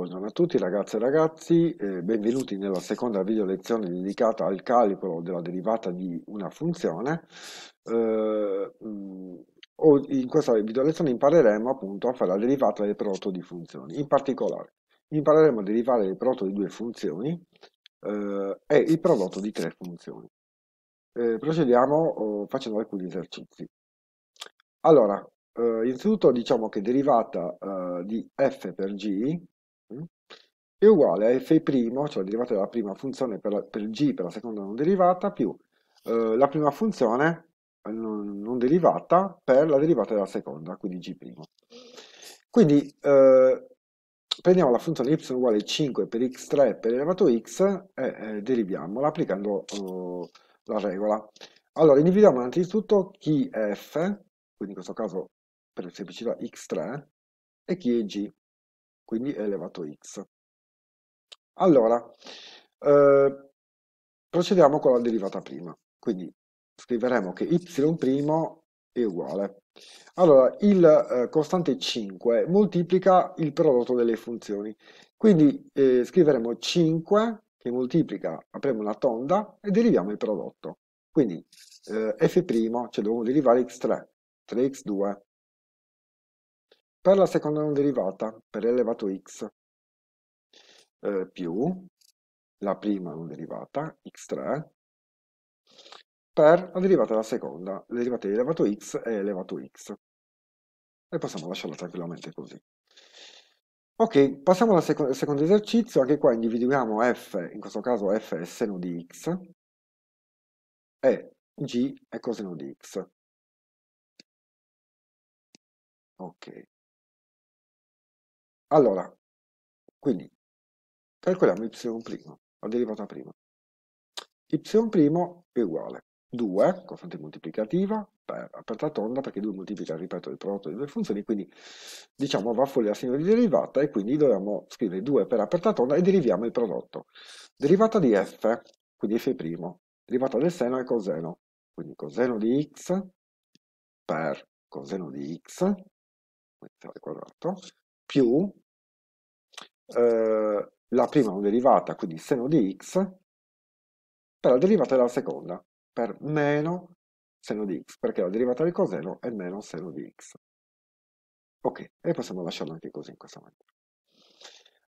Buongiorno a tutti ragazze e ragazzi, eh, benvenuti nella seconda video lezione dedicata al calcolo della derivata di una funzione. Eh, mm, in questa video lezione impareremo appunto a fare la derivata del prodotto di funzioni. In particolare impareremo a derivare il prodotto di due funzioni eh, e il prodotto di tre funzioni. Eh, procediamo oh, facendo alcuni esercizi. Allora, Uh, innanzitutto diciamo che derivata uh, di f per g è uguale a f', cioè il derivato della prima funzione per, la, per g per la seconda non derivata, più eh, la prima funzione eh, non, non, derivata per la derivata della seconda, quindi g'. Quindi eh, prendiamo la funzione y uguale 5 per x3 per elevato x e eh, deriviamola applicando eh, la regola. Allora, individuiamo innanzitutto chi è f, quindi in questo caso per semplicità x3, e chi è g quindi è elevato x. Allora, eh, procediamo con la derivata prima, quindi scriveremo che y' è uguale. Allora, il eh, costante 5 moltiplica il prodotto delle funzioni, quindi eh, scriveremo 5 che moltiplica, apriamo una tonda e deriviamo il prodotto. Quindi eh, f', cioè dobbiamo derivare x3, 3x2 per la seconda non derivata per elevato x eh, più la prima non derivata x3 per la derivata della seconda, la derivata di elevato x è elevato x. E possiamo lasciarla tranquillamente così. Ok, passiamo al seco secondo esercizio, anche qua individuiamo f, in questo caso f è seno di x, e g è coseno di x. Ok. Allora, quindi calcoliamo y', la derivata prima. y' è uguale 2, costante moltiplicativa, per aperta tonda, perché 2 moltiplica, ripeto, il prodotto delle due funzioni, quindi diciamo va fuori la l'assegno di derivata e quindi dobbiamo scrivere 2 per aperta tonda e deriviamo il prodotto. Derivata di f, quindi f', derivata del seno è coseno, quindi coseno di x per coseno di x, al quadrato, più eh, la prima è derivata, quindi il seno di x, per la derivata della seconda, per meno seno di x, perché la derivata del coseno è meno seno di x. Ok, e possiamo lasciarlo anche così in questa maniera.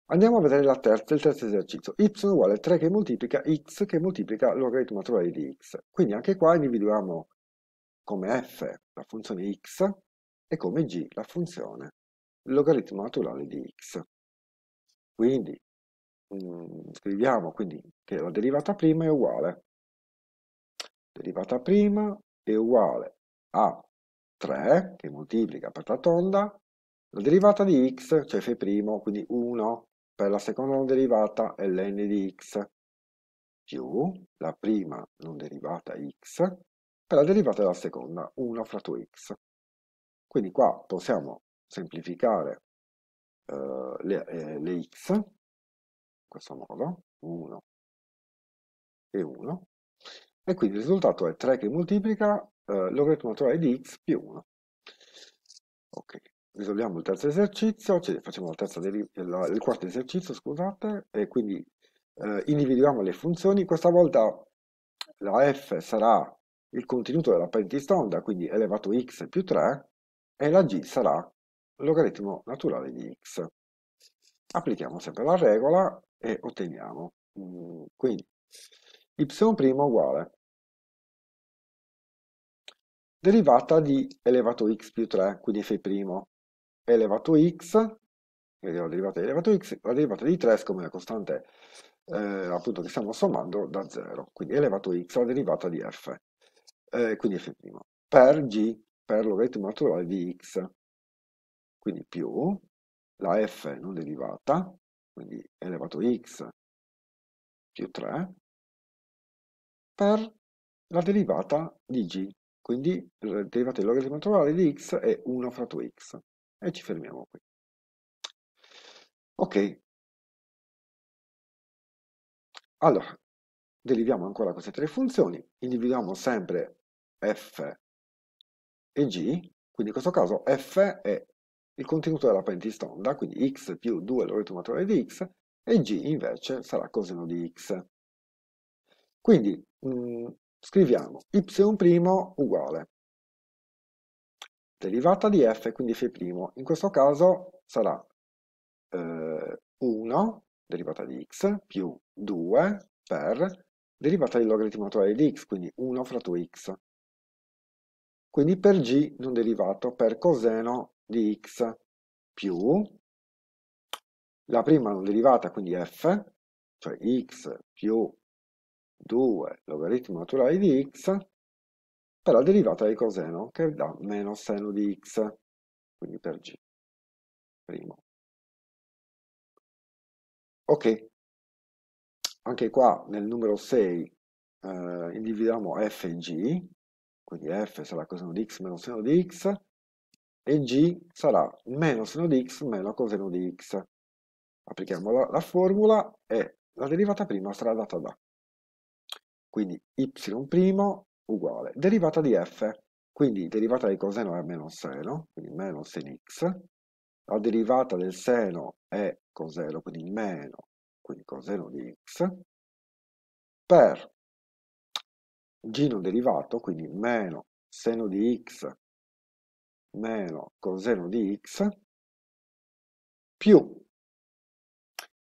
Andiamo a vedere terza, il terzo esercizio. y uguale 3 che moltiplica x che moltiplica logaritmo naturale di x. Quindi anche qua individuiamo come f la funzione x e come g la funzione logaritmo naturale di x. Quindi mh, mm, scriviamo quindi che la derivata prima è uguale. Derivata prima è uguale a 3 che moltiplica per la tonda la derivata di x, cioè f', quindi 1 per la seconda non derivata ln di x più la prima non derivata x per la derivata della seconda 1 fratto x. Quindi qua possiamo semplificare eh, le, eh, le, x, in questo modo, 1 e 1, e quindi il risultato è 3 che moltiplica eh, logaritmo naturale di x più 1. Ok, risolviamo il terzo esercizio, cioè facciamo la terza la, il quarto esercizio, scusate, e quindi eh, individuiamo le funzioni, questa volta la f sarà il contenuto della pentistonda, quindi elevato x più 3, e la g sarà logaritmo naturale di x. Applichiamo sempre la regola e otteniamo. Mm, quindi y' uguale derivata di elevato x più 3, quindi f' elevato x, vediamo la derivata di elevato x, la derivata di 3 come la costante eh, appunto che stiamo sommando da 0, quindi elevato x la derivata di f, eh, quindi f' per g, per logaritmo naturale di x quindi più, la f non derivata, quindi elevato x più 3, per la derivata di g, quindi la derivata del logaritmo naturale di x è 1 fratto x. E ci fermiamo qui. Ok. Allora, deriviamo ancora queste tre funzioni, individuiamo sempre f e g, quindi in questo caso f è il contenuto della pentistonda, quindi x più 2 logaritmo naturale di x, e g invece sarà coseno di x. Quindi mh, mm, scriviamo y' uguale derivata di f, quindi f', in questo caso sarà eh, 1 derivata di x più 2 per derivata di logaritmo naturale di x, quindi 1 fratto x. Quindi per g non derivato, per coseno di x più la prima non derivata, quindi f, cioè x più 2 logaritmo naturale di x, per la derivata di coseno, che dà meno seno di x, quindi per g. Primo. Ok, anche qua nel numero 6 eh, individuiamo f e g, quindi f sarà coseno di x meno seno di x, e g sarà meno seno di x meno coseno di x. Applichiamo la, la formula e la derivata prima sarà data da. Quindi y' uguale derivata di f, quindi derivata di coseno è meno seno, quindi meno sen x, la derivata del seno è coseno, quindi meno, quindi coseno di x, per g non derivato, quindi meno seno di x meno coseno di x più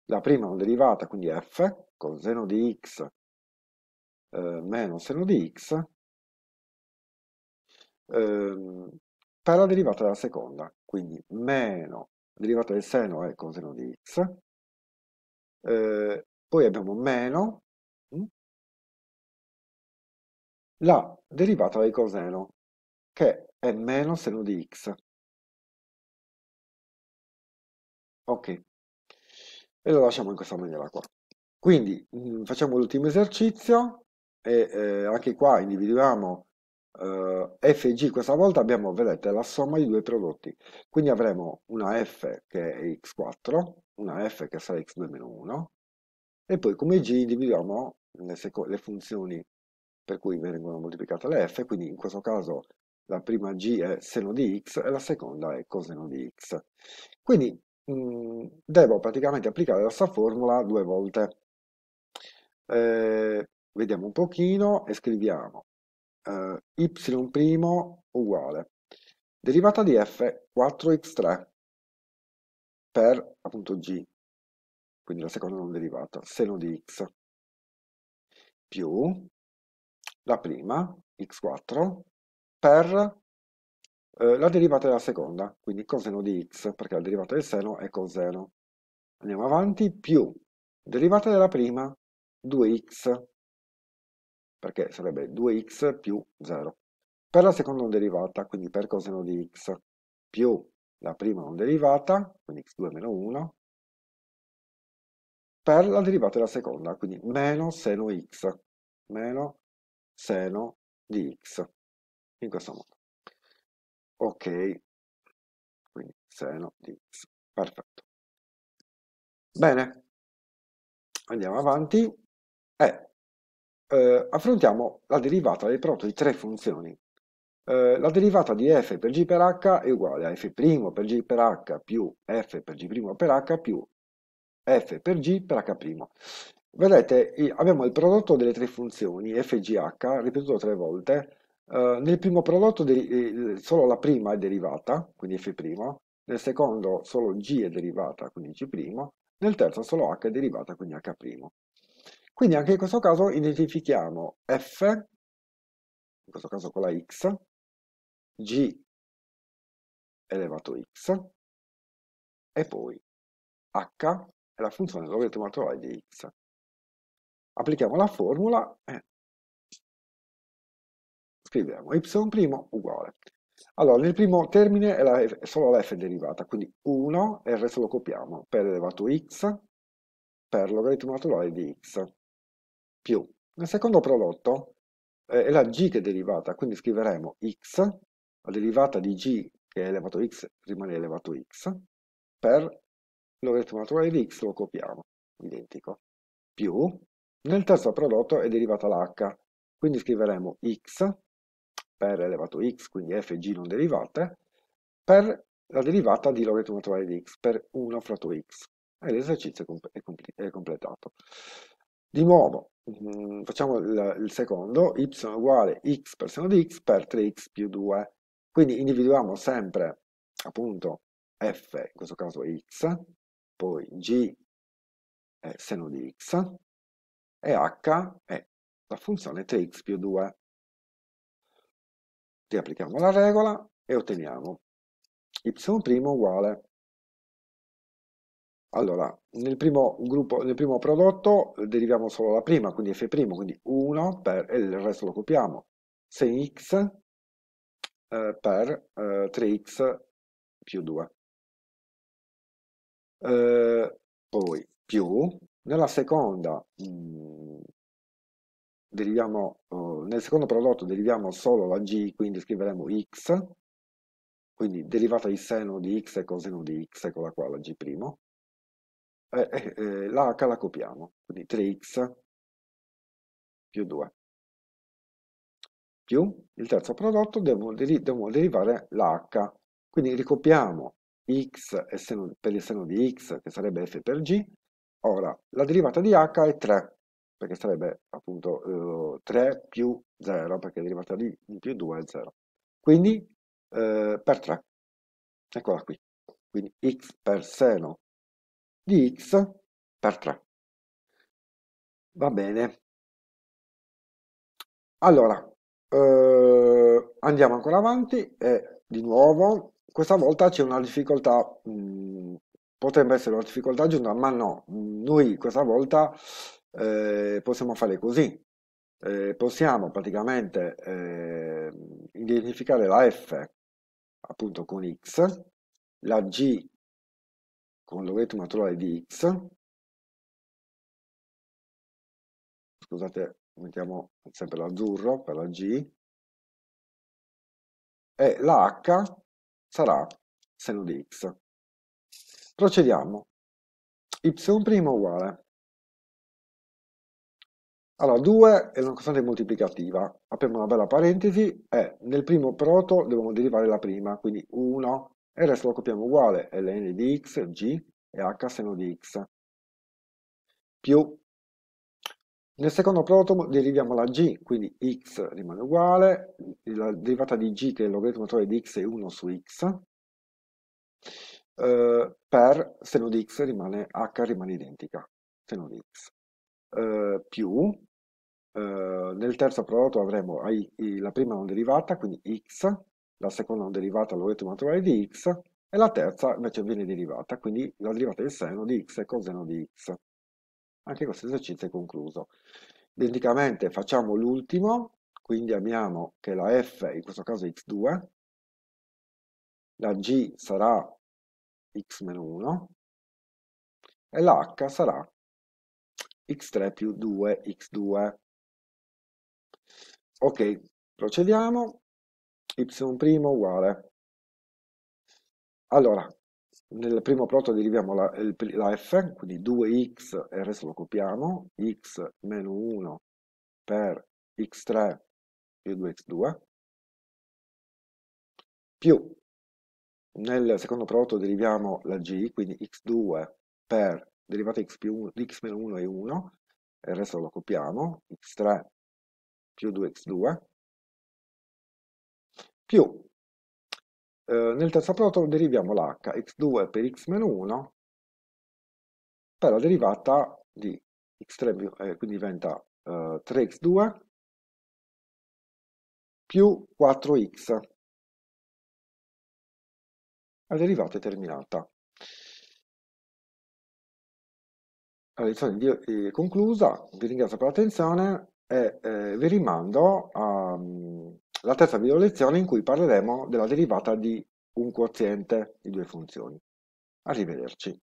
la prima derivata, quindi f, coseno di x eh, meno seno di x, eh, per la derivata della seconda, quindi meno derivata del seno è coseno di x, eh, poi abbiamo meno mh, hm, la derivata del coseno, che è meno seno di x. Ok, e lo lasciamo in questa maniera qua. Quindi mh, mm, facciamo l'ultimo esercizio e eh, anche qua individuiamo eh, f e g questa volta abbiamo, vedete, la somma di due prodotti. Quindi avremo una f che è x4, una f che sarà x2-1 e poi come g individuiamo le, le funzioni per cui vengono moltiplicate le f, quindi in questo caso la prima g è seno di x e la seconda è coseno di x. Quindi mh, mm, devo praticamente applicare la stessa formula due volte. Eh, vediamo un pochino e scriviamo eh, y' uguale derivata di f 4x3 per appunto g, quindi la seconda non derivata, seno di x, più la prima x4 per eh, la derivata della seconda, quindi coseno di x, perché la derivata del seno è coseno. Andiamo avanti, più derivata della prima, 2x, perché sarebbe 2x più 0. Per la seconda non derivata, quindi per coseno di x, più la prima non derivata, quindi x2 meno 1, per la derivata della seconda, quindi meno seno x, meno seno di x in questo modo ok quindi seno di x perfetto bene andiamo avanti e eh, affrontiamo la derivata del prodotto di tre funzioni eh, la derivata di f per g per h è uguale a f' per g per h più f per g' per h più f per g per h'. Vedete, abbiamo il prodotto delle tre funzioni f e gh ripetuto tre volte eh, nel primo prodotto eh, solo la prima è derivata, quindi F', nel secondo solo G è derivata, quindi G', nel terzo solo H è derivata, quindi H'. Quindi anche in questo caso identifichiamo F, in questo caso con la X, G elevato X, e poi H è la funzione logaritmo naturale di X. Applichiamo la formula e eh, scriviamo y' uguale. Allora, nel primo termine è, la è solo la f derivata, quindi 1, e il resto lo copiamo, per elevato x per logaritmo naturale di x, più. Nel secondo prodotto eh, è la g che è derivata, quindi scriveremo x, la derivata di g che è elevato x rimane elevato x, per logaritmo naturale di x lo copiamo, identico, più. Nel terzo prodotto è derivata l'h, quindi scriveremo x per elevato x, quindi f e g non derivate, per la derivata di logaritmo naturale di x per 1 fratto x. E l'esercizio è, compl è completato. Di nuovo, mh, mm, facciamo il, il, secondo, y uguale x per seno di x per 3x più 2. Quindi individuiamo sempre, appunto, f, in questo caso x, poi g è seno di x, e h è la funzione 3x più 2 riapplichiamo la regola e otteniamo y' uguale allora, nel primo, gruppo, nel primo prodotto deriviamo solo la prima, quindi f', quindi 1 per, e il resto lo copiamo, 6x eh, per eh, 3x più 2. Eh, poi più, nella seconda mh, mm, deriviamo, eh, nel secondo prodotto deriviamo solo la g, quindi scriveremo x, quindi derivata di seno di x e coseno di x, eccola qua la g', e, e, la h la copiamo, quindi 3x più 2 più il terzo prodotto devo, deri devo derivare h, quindi ricopiamo x seno, per il seno di x che sarebbe f per g, ora la derivata di h è 3, perché sarebbe appunto eh, 3 più 0, perché è derivata di più 2 è 0. Quindi eh, per 3, eccola qui, quindi x per seno di x per 3. Va bene. Allora, eh, andiamo ancora avanti e di nuovo, questa volta c'è una difficoltà mh, mm, potrebbe essere una difficoltà aggiunta, ma no, noi questa volta eh, possiamo fare così. Eh, possiamo praticamente eh, identificare la F appunto con X, la G con logaritmo naturale di X, scusate mettiamo sempre l'azzurro per la G, e la H sarà seno di X. Procediamo. Y' uguale allora, 2 è una costante moltiplicativa, apriamo una bella parentesi e nel primo proto dobbiamo derivare la prima, quindi 1, e il resto lo copiamo uguale, ln di x, g e h seno di x, più. Nel secondo proto deriviamo la g, quindi x rimane uguale, la derivata di g che è il logaritmo naturale di x è 1 su x, eh, per seno di x rimane h rimane identica, seno di x, eh, più eh, nel terzo prodotto avremo I, I, la prima non derivata, quindi x, la seconda non derivata logaritmo naturale di x, e la terza invece viene derivata, quindi la derivata del seno di x e coseno di x. Anche questo esercizio è concluso. Identicamente facciamo l'ultimo, quindi abbiamo che la f, in questo caso è x2, la g sarà x-1 e la h sarà x3 più 2x2 Ok, procediamo. Y' uguale. Allora, nel primo prodotto deriviamo la, la, f, quindi 2x e il resto lo copiamo, x meno 1 per x3 più 2x2, più nel secondo prodotto deriviamo la g, quindi x2 per derivata x, più 1, x meno 1 è 1, e il resto lo copiamo, x3 più 2x2 più eh, nel terzo prodotto deriviamo l'h x2 per x-1 per la derivata di x3 eh, quindi diventa eh, 3x2 più 4x la derivata è terminata la lezione è conclusa vi ringrazio per l'attenzione e eh, vi rimando alla terza video lezione in cui parleremo della derivata di un quoziente di due funzioni. Arrivederci.